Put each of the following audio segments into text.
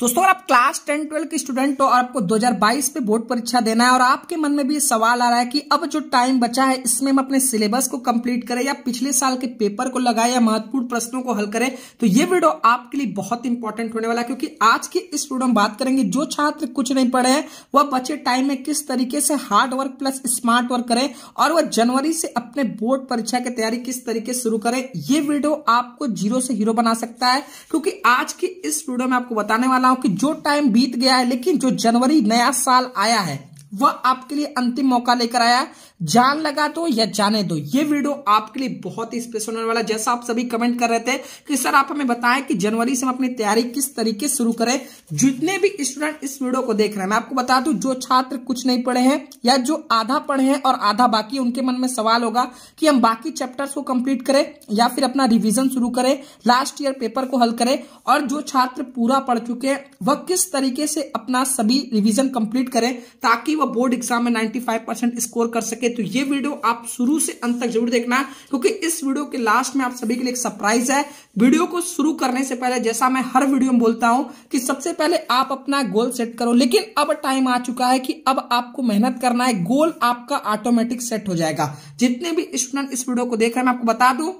दोस्तों अगर आप क्लास टेन ट्वेल्व के स्टूडेंट हो और आपको 2022 पे बोर्ड परीक्षा देना है और आपके मन में भी सवाल आ रहा है कि अब जो टाइम बचा है इसमें हम अपने सिलेबस को कंप्लीट करें या पिछले साल के पेपर को लगाए या महत्वपूर्ण प्रश्नों को हल करें तो ये वीडियो आपके लिए बहुत इंपॉर्टेंट होने वाला है क्योंकि आज की इस वीडियो में बात करेंगे जो छात्र कुछ नहीं पढ़े हैं वह बचे टाइम में किस तरीके से hard work plus smart work करें और वह जनवरी से अपने बोर्ड परीक्षा की तैयारी किस तरीके से शुरू करें ये वीडियो आपको जीरो से हीरो बना सकता है क्योंकि आज की इस वीडियो में आपको बताने वाला हूं कि जो टाइम बीत गया है लेकिन जो जनवरी नया साल आया है वह आपके लिए अंतिम मौका लेकर आया जान लगा दो या जाने दो ये वीडियो आपके लिए बहुत ही स्पेशल होने वाला जैसा आप सभी कमेंट कर रहे थे कि सर आप हमें बताएं कि जनवरी से हम अपनी तैयारी किस तरीके से शुरू करें जितने भी स्टूडेंट इस वीडियो को देख रहे हैं मैं आपको बता दूं जो छात्र कुछ नहीं पढ़े हैं या जो आधा पढ़े हैं और आधा बाकी उनके मन में सवाल होगा कि हम बाकी चैप्टर को कंप्लीट करें या फिर अपना रिविजन शुरू करें लास्ट ईयर पेपर को हल करें और जो छात्र पूरा पढ़ चुके हैं वह किस तरीके से अपना सभी रिविजन कंप्लीट करें ताकि का बोर्ड एग्जाम में 95 परसेंट स्कोर कर सके तो ये वीडियो आप शुरू से अंत तक जरूर देखना क्योंकि इस वीडियो के लास्ट में आप सभी के लिए एक सरप्राइज है वीडियो को शुरू करने से पहले जैसा मैं हर वीडियो में बोलता हूं कि सबसे पहले आप अपना गोल सेट करो लेकिन अब टाइम आ चुका है कि अब आपको मेहनत करना है गोल आपका ऑटोमेटिक सेट हो जाएगा जितने भी स्टूडेंट इस वीडियो को देख रहे हैं मैं आपको बता दूं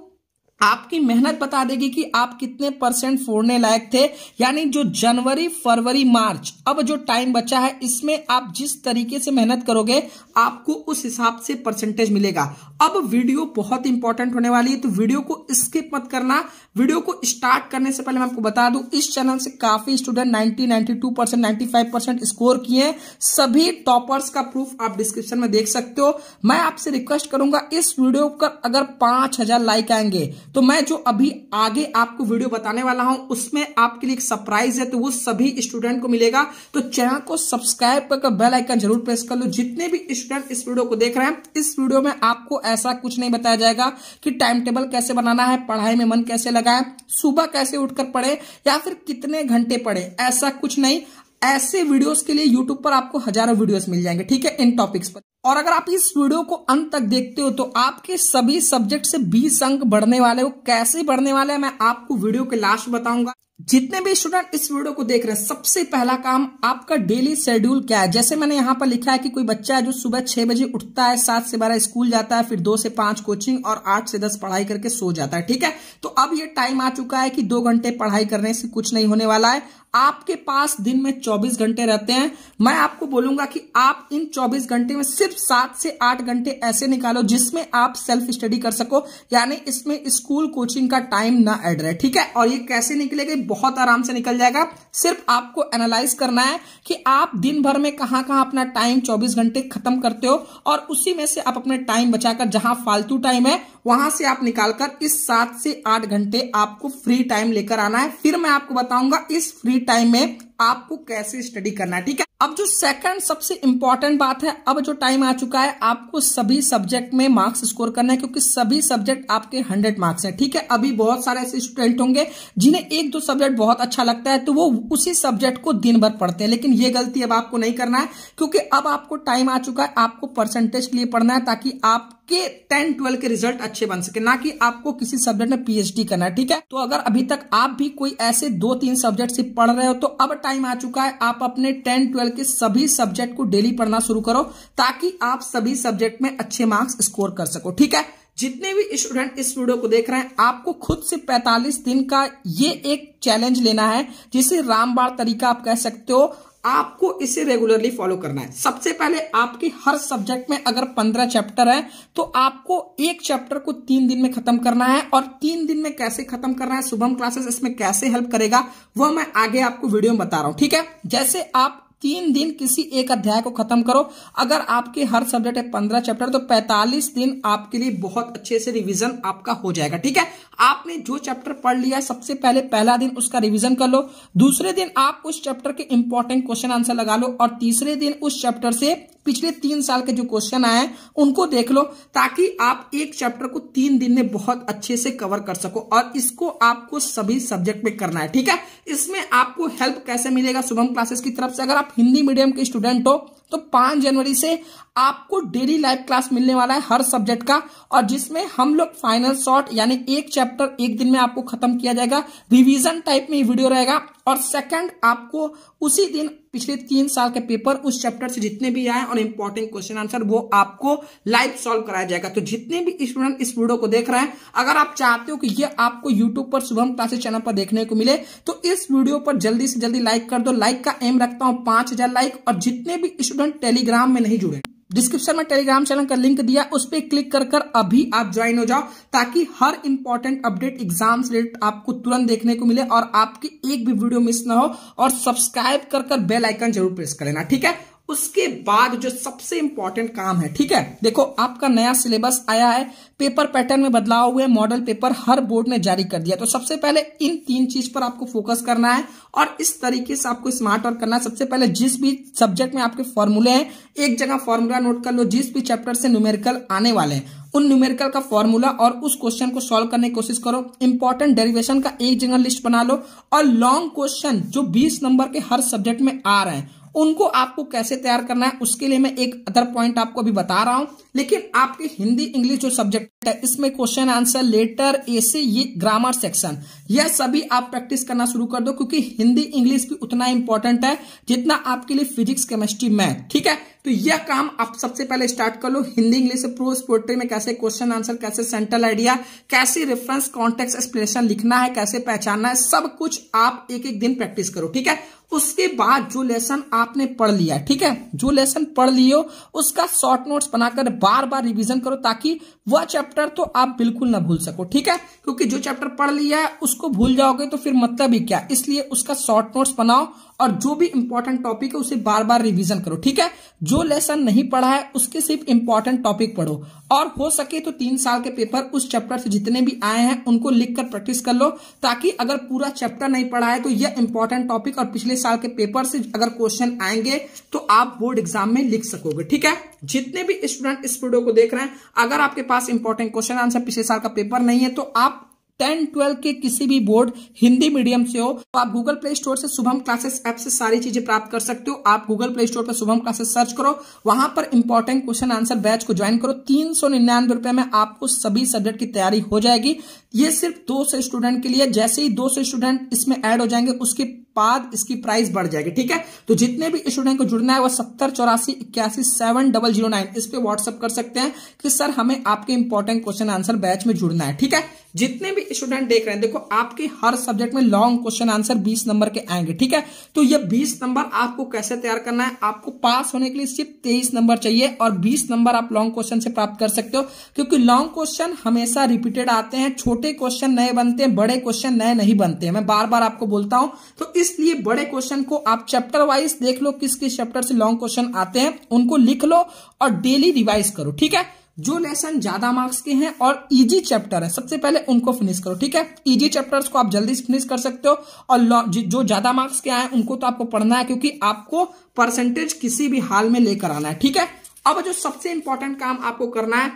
आपकी मेहनत बता देगी कि आप कितने परसेंट फोड़ने लायक थे यानी जो जनवरी फरवरी मार्च अब जो टाइम बचा है इसमें आप जिस तरीके से मेहनत करोगे आपको उस हिसाब से परसेंटेज मिलेगा अब वीडियो बहुत इंपॉर्टेंट होने वाली है तो वीडियो को स्किप मत करना वीडियो को स्टार्ट करने से पहले मैं आपको बता दूं इस चैनल से काफी student ninety ninety two percent five percent score किए सभी टॉपर्स का प्रूफ आप डिस्क्रिप्शन में देख सकते हो मैं आपसे रिक्वेस्ट करूंगा इस वीडियो पर अगर पांच हजार लाइक आएंगे तो मैं जो अभी आगे आपको वीडियो बताने वाला हूं उसमें आपके लिए एक सरप्राइज है तो वो सभी स्टूडेंट को मिलेगा तो चैनल को सब्सक्राइब करके बेल आइकन जरूर प्रेस कर लो जितने भी स्टूडेंट इस वीडियो को देख रहे हैं इस वीडियो में आपको ऐसा कुछ नहीं बताया जाएगा कि टाइम टेबल कैसे बनाना है पढ़ाई में मन कैसे लगाए सुबह कैसे उठकर पढ़े या फिर कितने घंटे पढ़े ऐसा कुछ नहीं ऐसे वीडियोस के लिए यूट्यूब पर आपको हजारों वीडियोस मिल जाएंगे ठीक है इन टॉपिक्स पर और अगर आप इस वीडियो को अंत तक देखते हो तो आपके सभी सब्जेक्ट से 20 अंक बढ़ने वाले हो कैसे बढ़ने वाले हैं मैं आपको वीडियो के लास्ट बताऊंगा जितने भी स्टूडेंट इस वीडियो को देख रहे हैं सबसे पहला काम आपका डेली शेड्यूल क्या है जैसे मैंने यहाँ पर लिखा है कि कोई बच्चा है जो सुबह छह बजे उठता है सात से बारह स्कूल जाता है फिर दो से पांच कोचिंग और आठ से दस पढ़ाई करके सो जाता है ठीक है तो अब ये टाइम आ चुका है कि दो घंटे पढ़ाई करने से कुछ नहीं होने वाला है आपके पास दिन में 24 घंटे रहते हैं मैं आपको बोलूंगा कि आप इन 24 घंटे में सिर्फ सात से आठ घंटे ऐसे निकालो जिसमें आप सेल्फ स्टडी कर सको यानी इसमें स्कूल कोचिंग का टाइम ना एड रहे ठीक है और ये कैसे निकलेगा बहुत आराम से निकल जाएगा सिर्फ आपको एनालाइज करना है कि आप दिन भर में कहां कहां अपना टाइम चौबीस घंटे खत्म करते हो और उसी में से आप अपने टाइम बचाकर जहां फालतू टाइम है वहां से आप निकालकर इस सात से आठ घंटे आपको फ्री टाइम लेकर आना है फिर मैं आपको बताऊंगा इस फ्री टाइम में आपको कैसे स्टडी करना है ठीक है अब जो सेकंड सबसे इंपॉर्टेंट बात है अब जो टाइम आ चुका है आपको सभी सब्जेक्ट में मार्क्स स्कोर करना है क्योंकि सभी सब्जेक्ट आपके हंड्रेड मार्क्स हैं ठीक है अभी बहुत सारे ऐसे स्टूडेंट होंगे जिन्हें एक दो सब्जेक्ट बहुत अच्छा लगता है तो वो उसी सब्जेक्ट को दिन भर पढ़ते हैं लेकिन ये गलती अब आपको नहीं करना है क्योंकि अब आपको टाइम आ चुका है आपको परसेंटेज के लिए पढ़ना है ताकि आप के टेन ट्वेल्व के रिजल्ट अच्छे बन सके ना कि आपको किसी सब्जेक्ट में पीएचडी करना है ठीक है तो अगर अभी तक आप भी कोई ऐसे दो तीन सब्जेक्ट से पढ़ रहे हो तो अब टाइम आ चुका है आप अपने टेन ट्वेल्व के सभी सब्जेक्ट को डेली पढ़ना शुरू करो ताकि आप सभी सब्जेक्ट में अच्छे मार्क्स स्कोर कर सको ठीक है जितने भी स्टूडेंट इस वीडियो को देख रहे हैं आपको खुद से 45 दिन का ये एक चैलेंज लेना है जिसे रामबाण तरीका आप कह सकते हो आपको इसे रेगुलरली फॉलो करना है सबसे पहले आपके हर सब्जेक्ट में अगर पंद्रह चैप्टर है तो आपको एक चैप्टर को तीन दिन में खत्म करना है और तीन दिन में कैसे खत्म करना है शुभम क्लासेस इसमें कैसे हेल्प करेगा वह मैं आगे आपको वीडियो में बता रहा हूं ठीक है जैसे आप तीन दिन किसी एक अध्याय को खत्म करो अगर आपके हर सब्जेक्ट है पंद्रह चैप्टर तो पैंतालीस दिन आपके लिए बहुत अच्छे से रिवीजन आपका हो जाएगा ठीक है आपने जो चैप्टर पढ़ लिया है सबसे पहले पहला दिन उसका रिवीजन कर लो दूसरे दिन आप उस चैप्टर के इंपॉर्टेंट क्वेश्चन आंसर लगा लो और तीसरे दिन उस चैप्टर से पिछले तीन साल के जो क्वेश्चन आए हैं उनको देख लो ताकि आप एक चैप्टर को तीन दिन में बहुत अच्छे से कवर कर सको और इसको आपको सभी सब्जेक्ट में करना है ठीक है इसमें आपको हेल्प कैसे मिलेगा शुभम क्लासेस की तरफ से अगर आप हिंदी मीडियम के स्टूडेंट हो तो पांच जनवरी से आपको डेली लाइव क्लास मिलने वाला है हर सब्जेक्ट का और जिसमें हम लोग फाइनल शॉर्ट यानी एक चैप्टर एक दिन में आपको खत्म किया जाएगा रिवीजन टाइप में वीडियो रहेगा और सेकंड आपको उसी दिन पिछले तीन साल के पेपर उस चैप्टर से जितने भी आए और इंपॉर्टेंट क्वेश्चन आंसर वो आपको लाइव सॉल्व कराया जाएगा तो जितने भी स्टूडेंट इस वीडियो को देख रहे हैं अगर आप चाहते हो कि ये आपको यूट्यूब पर शुभम क्लासेस चैनल पर देखने को मिले तो इस वीडियो पर जल्दी से जल्दी लाइक कर दो लाइक का एम रखता हूं पांच लाइक और जितने भी स्टूडेंट टेलीग्राम में नहीं जुड़े डिस्क्रिप्शन में टेलीग्राम चैनल का लिंक दिया उस पर क्लिक कर कर अभी आप ज्वाइन हो जाओ ताकि हर इंपॉर्टेंट अपडेट एग्जाम रिलेटेड आपको तुरंत देखने को मिले और आपकी एक भी वीडियो मिस ना हो और सब्सक्राइब कर कर बेल आइकन जरूर प्रेस कर लेना ठीक है उसके बाद जो सबसे इंपॉर्टेंट काम है ठीक है देखो आपका नया सिलेबस आया है पेपर पैटर्न में बदलाव हुए मॉडल पेपर हर बोर्ड ने जारी कर दिया तो सबसे पहले इन तीन चीज पर आपको फोकस करना है और इस तरीके से आपको स्मार्ट वर्क करना है सबसे पहले जिस भी सब्जेक्ट में आपके फॉर्मूले हैं एक जगह फॉर्मूला नोट कर लो जिस भी चैप्टर से न्यूमेरिकल आने वाले हैं उन न्यूमेरिकल का फॉर्मूला और उस क्वेश्चन को सॉल्व करने की कोशिश करो इंपॉर्टेंट डेरिवेशन का एक जगह लिस्ट बना लो और लॉन्ग क्वेश्चन जो 20 नंबर के हर सब्जेक्ट में आ रहे हैं उनको आपको कैसे तैयार करना है उसके लिए मैं एक अदर पॉइंट आपको अभी बता रहा हूं लेकिन आपके हिंदी इंग्लिश जो सब्जेक्ट है इसमें क्वेश्चन आंसर लेटर एसे ये ग्रामर सेक्शन यह सभी आप प्रैक्टिस करना शुरू कर दो क्योंकि हिंदी इंग्लिश भी उतना इंपॉर्टेंट है जितना आपके लिए फिजिक्स केमिस्ट्री मैथ ठीक है तो यह काम आप सबसे पहले स्टार्ट कर लो हिंदी इंग्लिश प्रोज पोर्ट्री में कैसे क्वेश्चन आंसर कैसे सेंट्रल आइडिया कैसे रेफरेंस कॉन्टेक्स्ट एक्सप्लेनेशन लिखना है कैसे पहचानना है सब कुछ आप एक एक दिन प्रैक्टिस करो ठीक है उसके बाद जो लेसन आपने पढ़ लिया ठीक है जो लेसन पढ़ लियो उसका शॉर्ट नोट्स बनाकर बार बार रिवीजन करो ताकि वह चैप्टर तो आप बिल्कुल ना भूल सको ठीक है क्योंकि जो चैप्टर पढ़ लिया है उसको भूल जाओगे तो फिर मतलब ही क्या इसलिए उसका शॉर्ट नोट्स बनाओ और जो भी इंपॉर्टेंट टॉपिक है उसे बार बार रिवीजन करो ठीक है जो लेसन नहीं पढ़ा है उसके सिर्फ इंपॉर्टेंट टॉपिक पढ़ो और हो सके तो तीन साल के पेपर उस चैप्टर से जितने भी आए हैं उनको लिखकर प्रैक्टिस कर लो ताकि अगर पूरा चैप्टर नहीं पढ़ा है तो यह इंपॉर्टेंट टॉपिक और पिछले साल के पेपर से अगर क्वेश्चन आएंगे तो आप बोर्ड एग्जाम में लिख सकोगे ठीक है जितने भी स्टूडेंट इस वीडियो को देख रहे हैं अगर आपके पास इंपॉर्टेंट क्वेश्चन आंसर पिछले साल का पेपर नहीं है तो आप टेन ट्वेल्व के किसी भी बोर्ड हिंदी मीडियम से हो तो आप गूगल प्ले स्टोर से शुभम क्लासेस ऐप से सारी चीजें प्राप्त कर सकते हो आप गूगल प्ले स्टोर पर शुभम क्लासेस सर्च करो वहां पर इंपॉर्टेंट क्वेश्चन आंसर बैच को ज्वाइन करो तीन सौ निन्यानवे रुपए में आपको सभी सब्जेक्ट की तैयारी हो जाएगी ये सिर्फ दो सौ स्टूडेंट के लिए जैसे ही दो सौ स्टूडेंट इसमें एड हो जाएंगे उसके बाद इसकी प्राइस बढ़ जाएगी ठीक है तो जितने भी स्टूडेंट को जुड़ना है वो सत्तर चौरासी इक्यासी सेवन डबल जीरो नाइन इस पर व्हाट्सअप कर सकते हैं कि सर हमें आपके इंपॉर्टेंट क्वेश्चन आंसर बैच में जुड़ना है ठीक है जितने भी स्टूडेंट देख रहे हैं देखो आपके हर सब्जेक्ट में लॉन्ग क्वेश्चन आंसर बीस नंबर के आएंगे ठीक है तो ये बीस नंबर आपको कैसे तैयार करना है आपको पास होने के लिए सिर्फ तेईस नंबर चाहिए और बीस नंबर आप लॉन्ग क्वेश्चन से प्राप्त कर सकते हो क्योंकि लॉन्ग क्वेश्चन हमेशा रिपीटेड आते हैं छोटे क्वेश्चन नए बनते हैं बड़े क्वेश्चन नए नहीं बनते हैं मैं बार बार आपको बोलता हूं तो इसलिए बड़े क्वेश्चन को आप चैप्टर वाइज देख लो किस किस चैप्टर से लॉन्ग क्वेश्चन आते हैं उनको लिख लो और डेली रिवाइज करो ठीक है जो लेसन ज्यादा मार्क्स के हैं और इजी चैप्टर है सबसे पहले उनको फिनिश करो ठीक है इजी चैप्टर्स को आप जल्दी फिनिश कर सकते हो और जो ज्यादा मार्क्स के आए उनको तो आपको पढ़ना है क्योंकि आपको परसेंटेज किसी भी हाल में लेकर आना है ठीक है अब जो सबसे इंपॉर्टेंट काम आपको करना है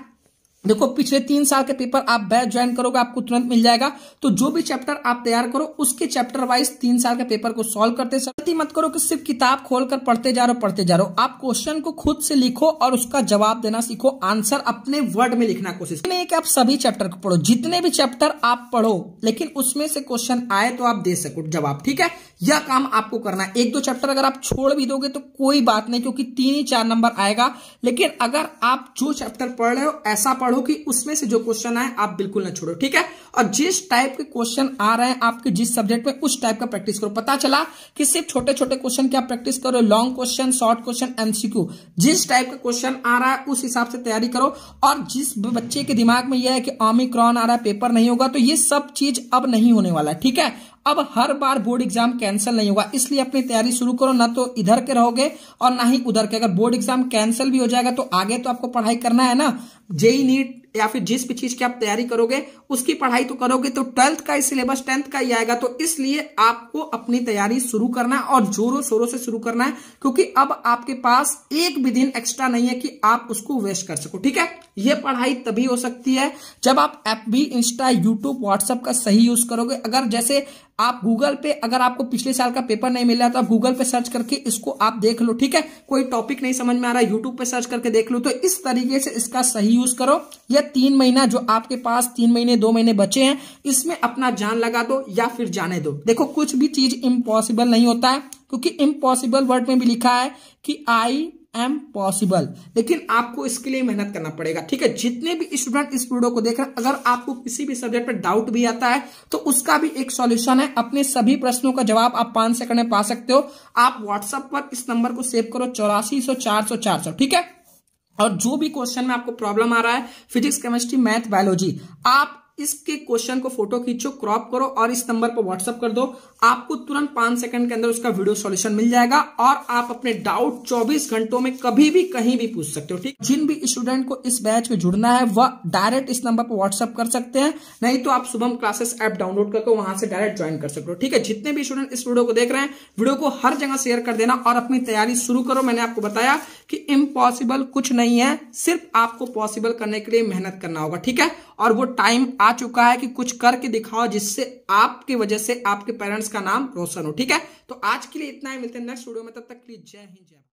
देखो पिछले तीन साल के पेपर आप बैच ज्वाइन करोगे आपको तुरंत मिल जाएगा तो जो भी चैप्टर आप तैयार करो उसके चैप्टर वाइज तीन साल के पेपर को सॉल्व करते गलती मत करो कि सिर्फ किताब खोलकर पढ़ते जा रहे हो पढ़ते जा रहे हो आप क्वेश्चन को खुद से लिखो और उसका जवाब देना सीखो आंसर अपने वर्ड में लिखना कोशिश नहीं कि आप सभी चैप्टर को पढ़ो जितने भी चैप्टर आप पढ़ो लेकिन उसमें से क्वेश्चन आए तो आप दे सको जवाब ठीक है यह काम आपको करना है एक दो चैप्टर अगर आप छोड़ भी दोगे तो कोई बात नहीं क्योंकि तीन ही चार नंबर आएगा लेकिन अगर आप जो चैप्टर पढ़ रहे हो ऐसा पढ़ो कि उसमें से जो क्वेश्चन आए आप बिल्कुल ना छोड़ो ठीक है और जिस टाइप के क्वेश्चन आ रहे हैं आपके जिस सब्जेक्ट में उस टाइप का प्रैक्टिस करो पता चला कि सिर्फ छोटे छोटे क्वेश्चन क्या प्रैक्टिस करो long question short question MCQ जिस टाइप का क्वेश्चन आ रहा है उस हिसाब से तैयारी करो और जिस बच्चे के दिमाग में यह है कि ऑमिक्रॉन आ रहा है पेपर नहीं होगा तो ये सब चीज अब नहीं होने वाला है ठीक है अब हर बार बोर्ड एग्जाम कैंसिल नहीं होगा इसलिए अपनी तैयारी शुरू करो ना तो इधर के रहोगे और ना ही उधर के अगर बोर्ड एग्जाम कैंसिल भी हो जाएगा तो आगे तो आपको पढ़ाई करना है ना जेई नीट या फिर जिस भी चीज की आप तैयारी करोगे उसकी पढ़ाई तो करोगे तो ट्वेल्थ का ही सिलेबस टेंथ का ही आएगा तो इसलिए आपको अपनी तैयारी शुरू करना है और जोरों शोरों से शुरू करना है क्योंकि अब आपके पास एक भी दिन एक्स्ट्रा नहीं है कि आप उसको वेस्ट कर सको ठीक है यह पढ़ाई तभी हो सकती है जब आप एप भी इंस्टा यूट्यूब व्हाट्सएप का सही यूज करोगे अगर जैसे आप गूगल पे अगर आपको पिछले साल का पेपर नहीं मिला तो आप गूगल पे सर्च करके इसको आप देख लो ठीक है कोई टॉपिक नहीं समझ में आ रहा है यूट्यूब पे सर्च करके देख लो तो इस तरीके से इसका सही यूज करो या तीन महीना जो आपके पास तीन महीने दो महीने बचे हैं इसमें अपना जान लगा दो या फिर जाने दो देखो कुछ भी चीज इम्पॉसिबल नहीं होता है क्योंकि इम्पॉसिबल वर्ड में भी लिखा है कि आई एम पॉसिबल लेकिन आपको इसके लिए मेहनत करना पड़ेगा ठीक है जितने भी स्टूडेंट इस वीडियो को देख रहे हैं अगर आपको किसी भी सब्जेक्ट पर डाउट भी आता है तो उसका भी एक सॉल्यूशन है अपने सभी प्रश्नों का जवाब आप पांच सेकंड में पा सकते हो आप व्हाट्सएप पर इस नंबर को सेव करो चौरासी सौ चार सौ चार सौ ठीक है और जो भी क्वेश्चन में आपको प्रॉब्लम आ रहा है फिजिक्स केमिस्ट्री मैथ बायोलॉजी आप इसके क्वेश्चन को फोटो खींचो क्रॉप करो और इस नंबर पर व्हाट्सअप कर दो आपको तुरंत पांच सेकंड के अंदर उसका वीडियो सॉल्यूशन मिल जाएगा और आप अपने डाउट 24 घंटों में कभी भी कहीं भी पूछ सकते हो ठीक जिन भी स्टूडेंट को इस बैच में जुड़ना है वह डायरेक्ट इस नंबर पर व्हाट्सअप कर सकते हैं नहीं तो आप शुभम क्लासेस ऐप डाउनलोड करके वहां से डायरेक्ट ज्वाइन कर सकते हो ठीक है जितने भी स्टूडेंट इस वीडियो को देख रहे हैं वीडियो को हर जगह शेयर कर देना और अपनी तैयारी शुरू करो मैंने आपको बताया कि इम्पॉसिबल कुछ नहीं है सिर्फ आपको पॉसिबल करने के लिए मेहनत करना होगा ठीक है और वो टाइम आ चुका है कि कुछ करके दिखाओ जिससे आपके वजह से आपके पेरेंट्स का नाम रोशन हो ठीक है तो आज के लिए इतना ही मिलते हैं नेक्स्ट वीडियो में तब तक के लिए जय हिंद जय